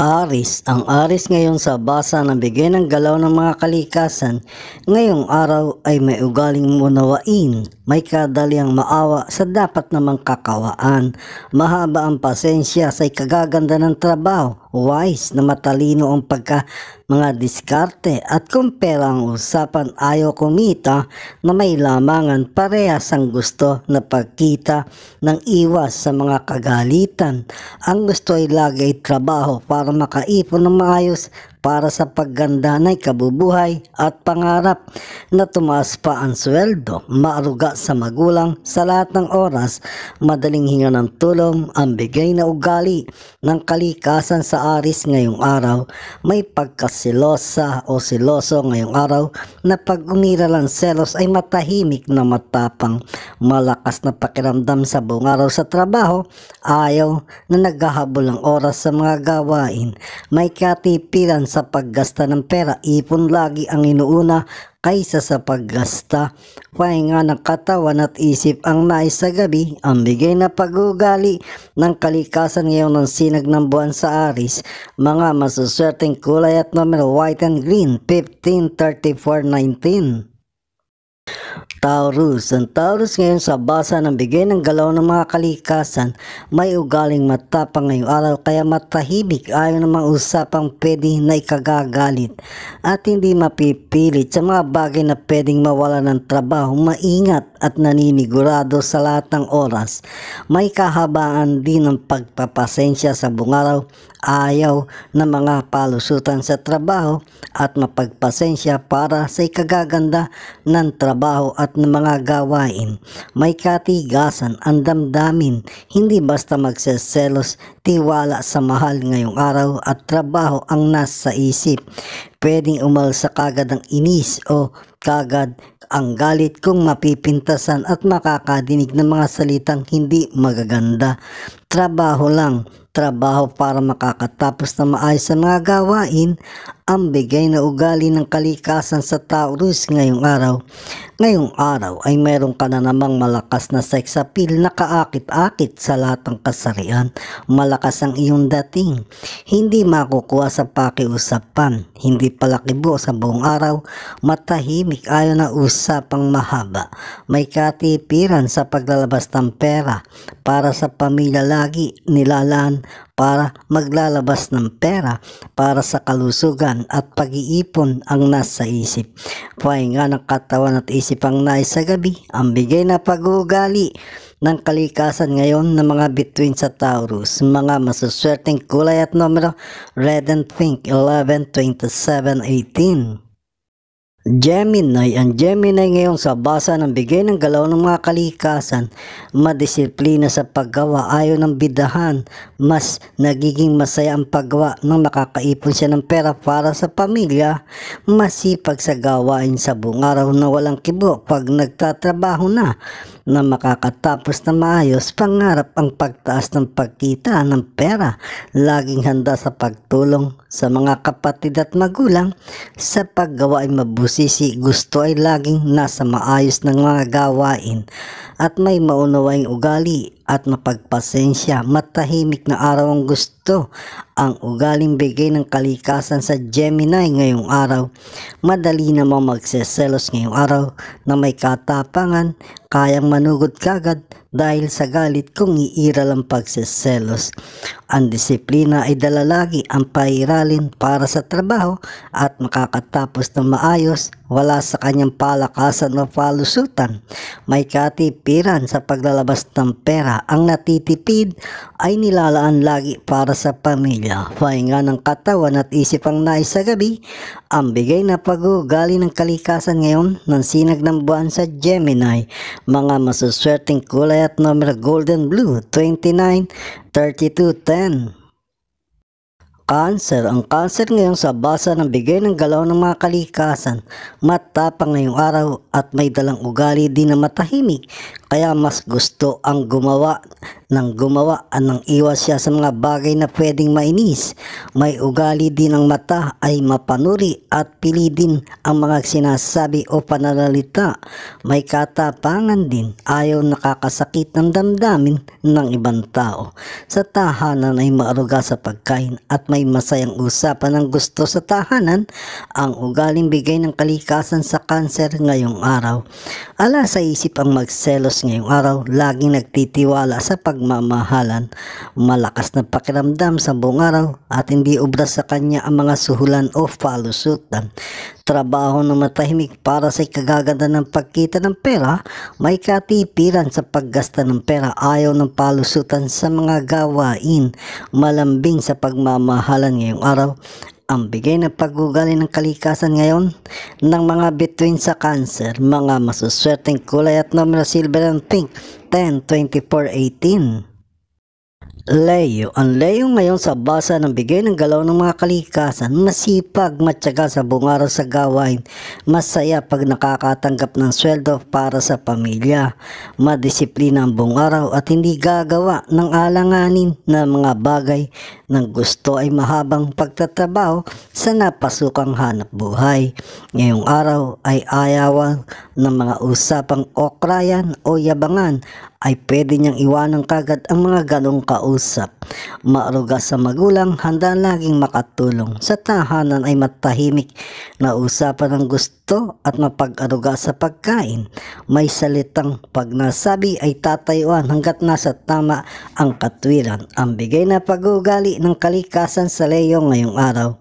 Aris. Ang Aris ngayon sa basa na bigay ng galaw ng mga kalikasan, ngayong araw ay may ugaling munawain, may kadaliang maawa sa dapat namang kakawaan. Mahaba ang pasensya sa ikagaganda ng trabaho wise na matalino ang pagka mga diskarte at kung pera ang usapan ayaw kumita na may lamangan parehas ang gusto na pagkita ng iwas sa mga kagalitan. Ang gusto ay lagi ay trabaho para makaipon ng maayos para sa pagganda ng kabubuhay at pangarap na tumaas pa ang sweldo, maaruga sa magulang sa lahat ng oras, madaling hinga ng tulong, ang bigay na ugali ng kalikasan sa Aris ngayong araw, may pagkasilosa o siloso ngayong araw na pag umiral ang selos ay matahimik na matapang, malakas na pakiramdam sa buong araw sa trabaho, ayaw na naghahabol ang oras sa mga gawain, may katipiran sa paggasta ng pera, ipon lagi ang inuuna kaysa sa paggasta. Pahinga ng katawan at isip ang nais sa gabi, ang bigay na pagugali ng kalikasan ngayon ng sinag ng buwan sa Aris, mga masuswerteng kulay at numero white and green, 15, 34, 19. Taurus. Ang Taurus ngayon sa basa ng bigay ng galaw ng mga kalikasan, may ugaling matapang ngayong araw kaya matahimik ayaw ng mga usapang pwede na ikagagalit at hindi mapipilit sa mga bagay na pwedeng mawala ng trabaho, maingat at naninigurado sa lahat ng oras. May kahabaan din ng pagpapasensya sa bungaraw, ayaw ng mga palusutan sa trabaho at mapagpasensya para sa ikagaganda ng trabaho at lahat ng mga gawain. May katigasan ang damdamin, hindi basta magseselos, tiwala sa mahal ngayong araw at trabaho ang nasa isip. Pwedeng umalsa kagad ang inis o kagad ang galit kung mapipintasan at makakadinig ng mga salitang hindi magaganda trabaho lang, trabaho para makakatapos na maayos sa mga gawain ang bigay na ugali ng kalikasan sa Taurus ngayong araw. Ngayong araw ay meron ka na namang malakas na sex appeal na kaakit-akit sa lahat ng kasarian. Malakas ang iyong dating. Hindi makukuha sa pakiusapan. Hindi palakibo sa buong araw. Matahimik ayaw na usapang mahaba. May katipiran sa paglalabas ng pera para sa pamilya lagi nilalaan para maglalabas ng pera para sa kalusugan at pag-iipon ang nasa isip. Pahinga ng katawan at isip ang nais sa gabi, ang bigay na pag-uugali ng kalikasan ngayon ng mga bituin sa Taurus. Mga masuswerteng kulay at numero red and pink 11, 27, 18. Gemini, ang Gemini ngayon sa basa ng bigay ng galaw ng mga kalikasan, madisiplina sa paggawa ayon ng bidahan, mas nagiging masaya ang paggawa nang nakakaipon siya ng pera para sa pamilya, masipag sa gawain sa buong araw na walang kibo pag nagtatrabaho na, na makakatapos na maayos pangarap ang pagtaas ng pagkita ng pera. Laging handa sa pagtulong sa mga kapatid at magulang. Sa paggawa ay mabusisi, gusto ay laging nasa maayos ng mga gawain at may maunawaing ugali at mapagpasensya. Matahimik na araw ang gusto. Ang ugaling bigay ng kalikasan sa Gemini ngayong araw. Madali namang magseselos ngayong araw na may katapangan, kayang manugod kagad dahil sa galit kung iiral ang pagseselos. Ang disiplina ay dalalagi ang pairalin para sa trabaho at makakatapos ng maayos wala sa kanyang palakasan o palusutan. May katipiran sa paglalabas ng pera. Ang natitipid ay nilalaan lagi para sa pamilya. Pahinga ng katawan at isip ang nais sa gabi. Ang bigay na pag-uugali ng kalikasan ngayon ng sinag ng buwan sa Gemini. Mga masuswerteng kulay at numero golden blue 29, 32, 10. Cancer. Ang cancer ngayon sa basa ng bigay ng galaw ng mga kalikasan, matapang ngayong araw at may dalang ugali din na matahimik. Kaya mas gusto ang gumawa ng gumawa nang iwas siya sa mga bagay na pwedeng mainis. May ugali din ang mata ay mapanuri at pili din ang mga sinasabi o pananalita. May katapangan din ayaw nakakasakit ng damdamin ng ibang tao. Sa tahanan ay maaruga sa pagkain at may masayang usapan ng gusto sa tahanan ang ugaling bigay ng kalikasan sa kanser ngayong araw. Ala sa isip ang magselos Diyos ngayong araw, laging nagtitiwala sa pagmamahalan, malakas na pakiramdam sa buong araw at hindi obra sa kanya ang mga suhulan o falusutan. Trabaho na matahimik para sa ikagaganda ng pagkita ng pera, may katipiran sa paggasta ng pera, ayaw ng palusutan sa mga gawain, malambing sa pagmamahalan ngayong araw ang bigay na paggugali ng kalikasan ngayon ng mga between sa cancer, mga masuswerteng kulay at numero silver and pink 10, 24, 18. Leo. Ang Leo ngayon sa basa ng bigay ng galaw ng mga kalikasan, masipag, matyaga sa buong sa gawain, masaya pag nakakatanggap ng sweldo para sa pamilya, madisiplina ang bungaraw at hindi gagawa ng alanganin na mga bagay ng gusto ay mahabang pagtatabaw sa napasukang hanap buhay. Ngayong araw ay ayawan ng mga usapang okrayan o yabangan ay pwede niyang iwanan kagad ang mga ganong kausap. Maaruga sa magulang, handa laging makatulong. Sa tahanan ay matahimik na usapan ng gusto at mapag-aruga sa pagkain. May salitang pag nasabi ay tatayuan hanggat nasa tama ang katwiran. Ang bigay na pag-uugali ng kalikasan sa leyo ngayong araw.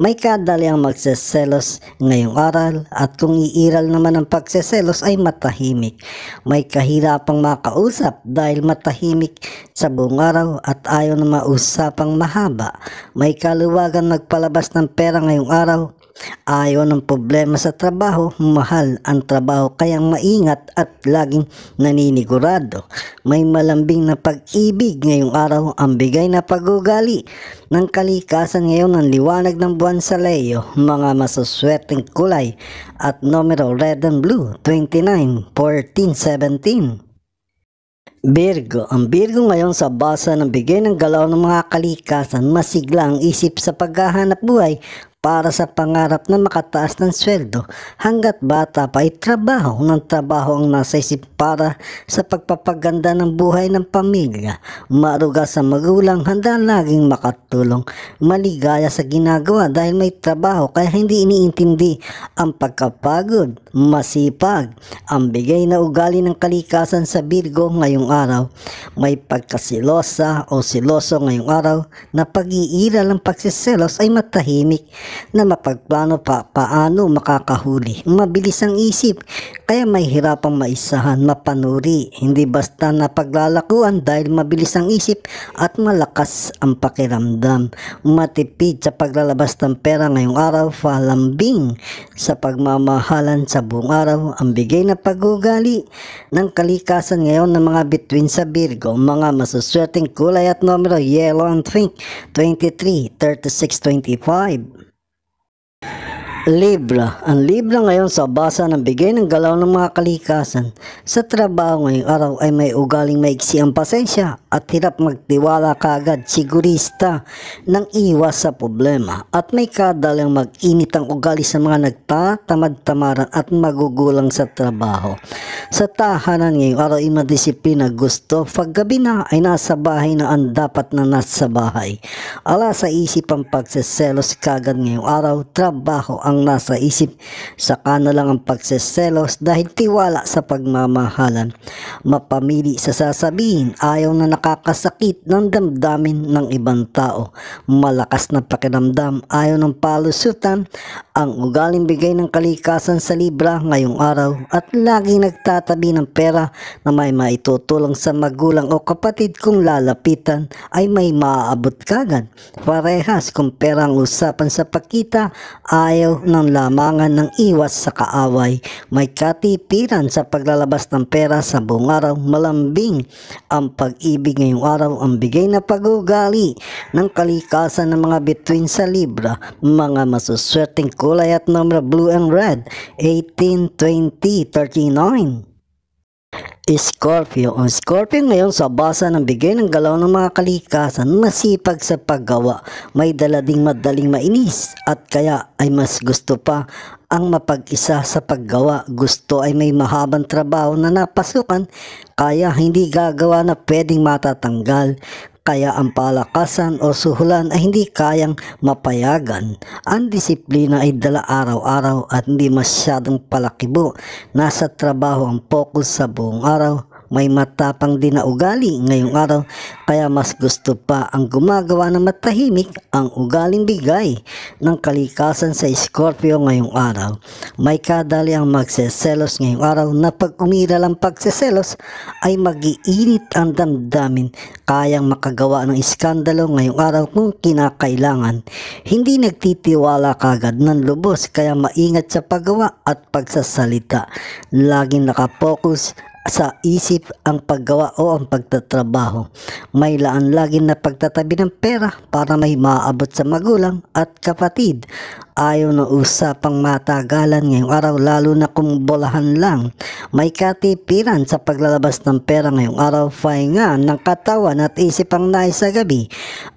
May kadali ang magseselos ngayong araw at kung iiral naman ang pagseselos ay matahimik. May kahirapang makausap makausap dahil matahimik sa buong araw at ayaw na mausapang mahaba. May kaluwagan nagpalabas ng pera ngayong araw. Ayaw ng problema sa trabaho, mahal ang trabaho kayang maingat at laging naninigurado. May malambing na pag-ibig ngayong araw ang bigay na pagugali ng kalikasan ngayon ng liwanag ng buwan sa leyo. mga masuswerteng kulay at numero red and blue 29, 14, 17. Virgo, ang Virgo ngayon sa basa ng bigay ng galaw ng mga kalikasan, masigla ang isip sa paghahanap buhay para sa pangarap na makataas ng sweldo hanggat bata pa ay trabaho ng trabaho ang nasa isip para sa pagpapaganda ng buhay ng pamilya. Maruga sa magulang, handa laging makatulong, maligaya sa ginagawa dahil may trabaho kaya hindi iniintindi ang pagkapagod masipag. Ang bigay na ugali ng kalikasan sa Virgo ngayong araw. May pagkasilosa o siloso ngayong araw na pag-iiral ng pagsiselos ay matahimik na mapagplano pa paano makakahuli. Mabilis ang isip kaya may hirapang maisahan, mapanuri, hindi basta na paglalakuan dahil mabilis ang isip at malakas ang pakiramdam. Matipid sa paglalabas ng pera ngayong araw, falambing sa pagmamahalan sa buong araw ang bigay na pagugali ng kalikasan ngayon ng mga between sa Virgo, mga masuswerteng kulay at numero yellow and pink 23, 36, 25. Libra. Ang Libra ngayon sa basa ng bigay ng galaw ng mga kalikasan. Sa trabaho ngayong araw ay may ugaling maiksi ang pasensya at hirap magtiwala kaagad sigurista ng iwas sa problema at may kadalang mag-init ang ugali sa mga nagtatamad-tamaran at magugulang sa trabaho. Sa tahanan ngayong araw ay madisiplina gusto. Paggabi na ay nasa bahay na ang dapat na nasa bahay. Ala sa isip ang pagseselos kagad ngayong araw, trabaho ang ang nasa isip. Saka na lang ang pagseselos dahil tiwala sa pagmamahalan. Mapamili sa sasabihin, ayaw na nakakasakit ng damdamin ng ibang tao. Malakas na pakiramdam, ayaw ng palusutan, ang ugaling bigay ng kalikasan sa libra ngayong araw at laging nagtatabi ng pera na may maitutulong sa magulang o kapatid kung lalapitan ay may maaabot kagad. Parehas kung pera ang usapan sa pakita, ayaw ng lamangan ng iwas sa kaaway. May katipiran sa paglalabas ng pera sa buong araw malambing. Ang pag-ibig ngayong araw ang bigay na pag-ugali ng kalikasan ng mga bituin sa libra, mga masuswerteng Kulay at numero blue and red, 18, 20, 39. Scorpio. Ang Scorpio ngayon sa basa ng bigay ng galaw ng mga kalikasan, masipag sa paggawa, may dalading madaling mainis at kaya ay mas gusto pa ang mapag-isa sa paggawa. Gusto ay may mahabang trabaho na napasukan, kaya hindi gagawa na pwedeng matatanggal kaya ang palakasan o suhulan ay hindi kayang mapayagan. Ang disiplina ay dala araw-araw at hindi masyadong palakibo. Nasa trabaho ang focus sa buong araw may matapang din na ugali ngayong araw kaya mas gusto pa ang gumagawa ng matahimik ang ugaling bigay ng kalikasan sa Scorpio ngayong araw. May kadali ang magseselos ngayong araw na pag umiral ang pagseselos ay magiinit ang damdamin kayang makagawa ng iskandalo ngayong araw kung kinakailangan. Hindi nagtitiwala kagad ng lubos kaya maingat sa paggawa at pagsasalita. Laging nakapokus sa isip ang paggawa o ang pagtatrabaho. May laan lagi na pagtatabi ng pera para may maabot sa magulang at kapatid. Ayaw na usapang matagalan ngayong araw lalo na kung bolahan lang. May katipiran sa paglalabas ng pera ngayong araw, fahinga ng katawan at isip ang nais sa gabi.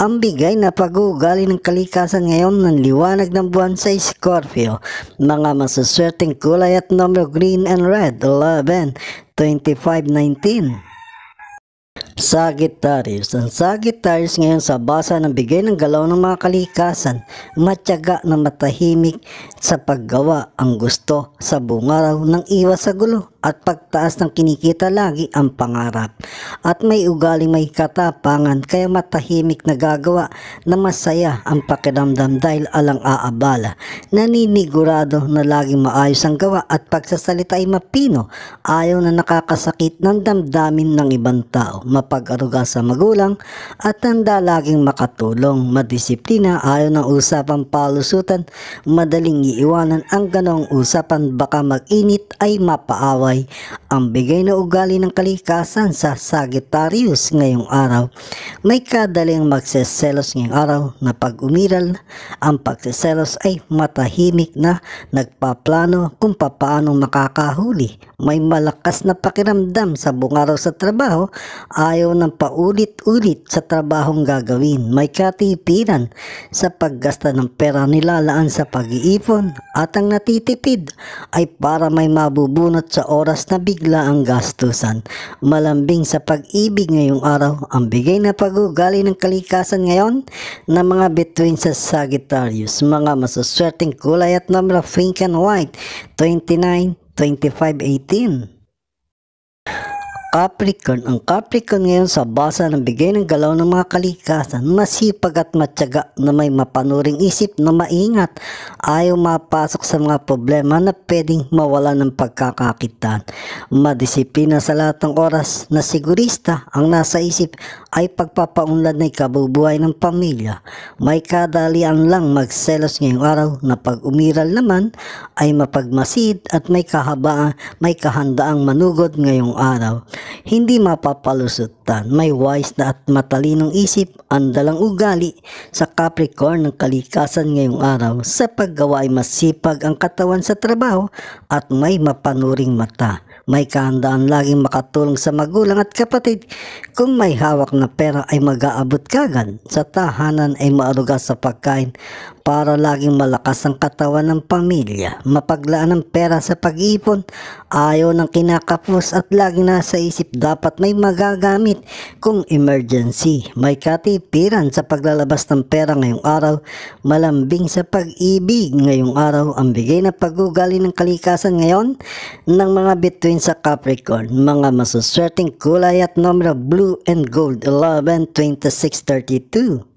Ang bigay na pag ng kalikasan ngayon ng liwanag ng buwan sa Scorpio. Mga masuswerteng kulay at numero green and red, 11. 25.19 Sagittarius Ang Sagittarius ngayon sa basa ng bigay ng galaw ng mga kalikasan, matyaga na matahimik sa paggawa ang gusto sa bungaraw ng iwas sa gulo at pagtaas ng kinikita lagi ang pangarap. At may ugaling may katapangan kaya matahimik na gagawa na masaya ang pakiramdam dahil alang aabala. Naninigurado na laging maayos ang gawa at pagsasalita ay mapino. Ayaw na nakakasakit ng damdamin ng ibang tao. Mapag-aruga sa magulang at tanda laging makatulong. Madisiplina, ayaw ng usapang palusutan. Madaling iiwanan ang ganong usapan baka mag-init ay mapaawa buhay ang bigay na ugali ng kalikasan sa Sagittarius ngayong araw. May kadaling magseselos ngayong araw na pag umiral, ang pagseselos ay matahimik na nagpaplano kung paano makakahuli. May malakas na pakiramdam sa buong araw sa trabaho, ayaw ng paulit-ulit sa trabahong gagawin. May katipiran sa paggasta ng pera nilalaan sa pag-iipon at ang natitipid ay para may mabubunot sa oras oras na bigla ang gastusan. Malambing sa pag-ibig ngayong araw, ang bigay na pagugali ng kalikasan ngayon na mga between sa Sagittarius, mga masuswerteng kulay at number of pink and white, 29, 25, 18. Capricorn. Ang Capricorn ngayon sa basa ng bigay ng galaw ng mga kalikasan, masipag at matyaga na may mapanuring isip na maingat, ayaw mapasok sa mga problema na pwedeng mawala ng pagkakakitaan. Madisiplina sa lahat ng oras na sigurista ang nasa isip ay pagpapaunlad ng kabubuhay ng pamilya. May kadalian lang magselos ngayong araw na pag umiral naman ay mapagmasid at may kahabaan, may kahandaang manugod ngayong araw. Hindi mapapalusutan, may wise na at matalinong isip ang dalang ugali sa Capricorn ng kalikasan ngayong araw. Sa paggawa ay masipag ang katawan sa trabaho at may mapanuring mata may kahandaan laging makatulong sa magulang at kapatid. Kung may hawak na pera ay mag-aabot kagan. Sa tahanan ay maaruga sa pagkain para laging malakas ang katawan ng pamilya, mapaglaan ng pera sa pag-ipon, ayaw ng kinakapos at laging nasa isip dapat may magagamit kung emergency. May katipiran sa paglalabas ng pera ngayong araw, malambing sa pag-ibig ngayong araw, ang bigay na pagugali ng kalikasan ngayon ng mga between sa Capricorn, mga masuswerteng kulay at numero blue and gold 11, 26, 32.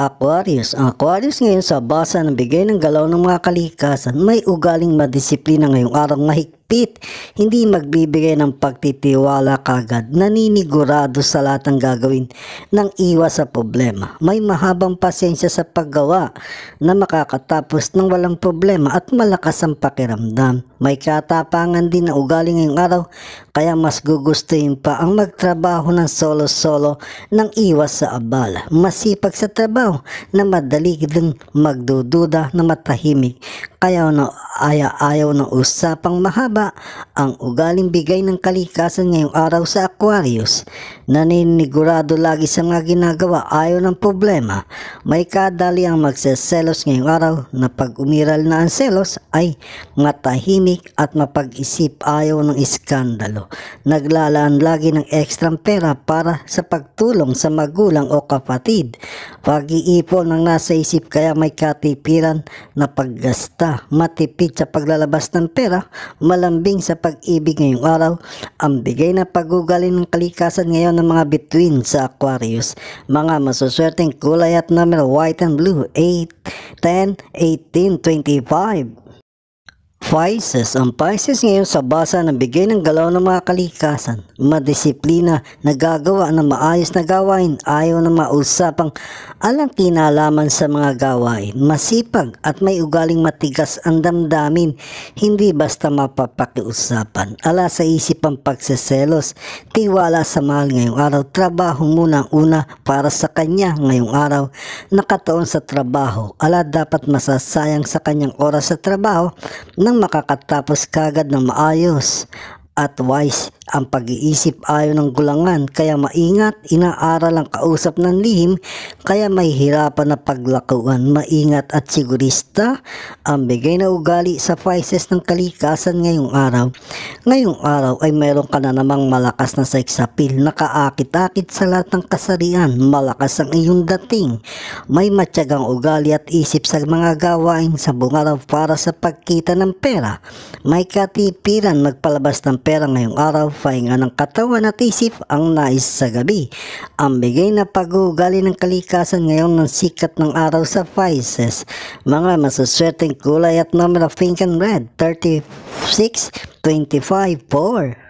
Aquarius. Ang Aquarius ngayon sa basa ng bigay ng galaw ng mga kalikasan may ugaling madisiplina ngayong araw mahigpit higpit, hindi magbibigay ng pagtitiwala kagad, naninigurado sa lahat ng gagawin ng iwas sa problema. May mahabang pasensya sa paggawa na makakatapos ng walang problema at malakas ang pakiramdam. May katapangan din na ugali ngayong araw, kaya mas gugustuhin pa ang magtrabaho ng solo-solo ng iwas sa abala. Masipag sa trabaho na madali din magdududa na matahimik. Kaya na, ayaw, ayaw ng usapang mahaba baba ang ugaling bigay ng kalikasan ngayong araw sa Aquarius. Naninigurado lagi sa mga ginagawa ayaw ng problema. May kadali ang magseselos ngayong araw na pag umiral na ang selos ay matahimik at mapag-isip ayaw ng iskandalo. Naglalaan lagi ng ekstrang pera para sa pagtulong sa magulang o kapatid. Pag-iipon ang nasa isip kaya may katipiran na paggasta. Matipid sa paglalabas ng pera, malamit malambing sa pag-ibig ngayong araw, ang bigay na pagugalin ng kalikasan ngayon ng mga between sa Aquarius. Mga masuswerteng kulay at number white and blue, 8, 10, 18, 25, Pisces, ang Pisces ngayon sa basa ng bigay ng galaw ng mga kalikasan, madisiplina, nagagawa ng maayos na gawain, ayaw ng mausapang alang kinalaman sa mga gawain, masipag at may ugaling matigas ang damdamin, hindi basta mapapakiusapan, ala sa isip ang pagseselos, tiwala sa mahal ngayong araw, trabaho muna ang una para sa kanya ngayong araw, nakataon sa trabaho, ala dapat masasayang sa kanyang oras sa trabaho, na nang makakatapos kagad ng maayos at wise ang pag-iisip ayon ng gulangan kaya maingat, inaaral ang kausap ng lihim kaya may mahihirapan na paglakuan, maingat at sigurista ang bigay na ugali sa prices ng kalikasan ngayong araw. Ngayong araw ay mayroon ka na namang malakas na sex appeal, nakaakit-akit sa lahat ng kasarian, malakas ang iyong dating, may matyagang ugali at isip sa mga gawain sa bungaraw para sa pagkita ng pera, may katipiran magpalabas ng pera ngayong araw pahinga ng katawan at isip ang nais sa gabi. Ang bigay na pag-uugali ng kalikasan ngayon ng sikat ng araw sa Pisces. Mga masuswerteng kulay at number of pink and red, 36, 25, 4.